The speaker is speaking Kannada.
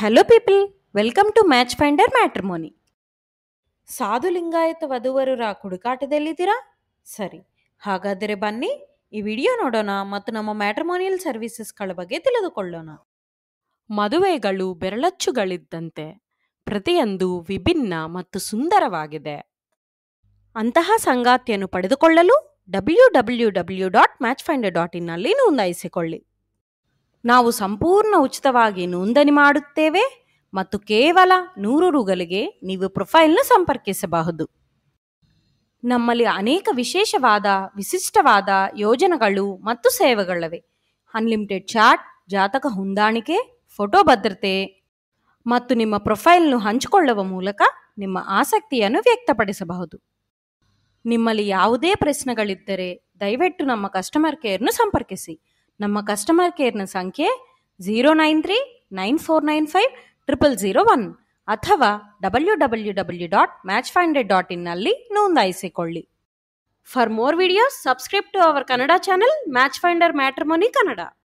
hello people welcome to Match Finder matrimony Sadhu Lingayat ವಧುವರರ ಹುಡುಕಾಟದಲ್ಲಿದ್ದೀರಾ ಸರಿ ಹಾಗಾದರೆ ಬನ್ನಿ ಈ ವಿಡಿಯೋ ನೋಡೋಣ ಮತ್ತು ನಮ್ಮ ಮ್ಯಾಟ್ರಿಮೋನಿಯಲ್ ಸರ್ವಿಸಸ್ಗಳ ಬಗ್ಗೆ ತಿಳಿದುಕೊಳ್ಳೋಣ ಮದುವೆಗಳು ಬೆರಳಚ್ಚುಗಳಿದ್ದಂತೆ ಪ್ರತಿಯೊಂದು ವಿಭಿನ್ನ ಮತ್ತು ಸುಂದರವಾಗಿದೆ ಅಂತಹ ಸಂಗಾತಿಯನ್ನು ಪಡೆದುಕೊಳ್ಳಲು W W W dot Match Finder dot ಇನ್ನಲ್ಲಿ ನೋಂದಾಯಿಸಿಕೊಳ್ಳಿ ನಾವು ಸಂಪೂರ್ಣ ಉಚಿತವಾಗಿ ನೋಂದಣಿ ಮಾಡುತ್ತೇವೆ ಮತ್ತು ಕೇವಲ ನೂರು ರುಗಳಿಗೆ ನೀವು ಪ್ರೊಫೈಲ್ನ ಸಂಪರ್ಕಿಸಬಹುದು ನಮ್ಮಲ್ಲಿ ಅನೇಕ ವಿಶೇಷವಾದ ವಿಶಿಷ್ಟವಾದ ಯೋಜನೆಗಳು ಮತ್ತು ಸೇವೆಗಳಿವೆ ಅನ್ಲಿಮಿಟೆಡ್ ಚಾಟ್ ಜಾತಕ ಹೊಂದಾಣಿಕೆ ಫೋಟೋ ಭದ್ರತೆ ಮತ್ತು ನಿಮ್ಮ ಪ್ರೊಫೈಲ್ನ್ನು ಹಂಚಿಕೊಳ್ಳುವ ಮೂಲಕ ನಿಮ್ಮ ಆಸಕ್ತಿಯನ್ನು ವ್ಯಕ್ತಪಡಿಸಬಹುದು ನಿಮ್ಮಲ್ಲಿ ಯಾವುದೇ ಪ್ರಶ್ನೆಗಳಿದ್ದರೆ ದಯವಿಟ್ಟು ನಮ್ಮ ಕಸ್ಟಮರ್ ಕೇರ್ನು ಸಂಪರ್ಕಿಸಿ ನಮ್ಮ ಕಸ್ಟಮರ್ ಕೇರ್ನ ಸಂಖ್ಯೆ zero nine three nine four nine five triple zero one ಅಥವಾ W W W dot Match Finder dot ಇನ್ನಲ್ಲಿ ನೋಂದಾಯಿಸಿಕೊಳ್ಳಿ for more videos subscribe to our Kannada channel Match Finder matrimony Kannada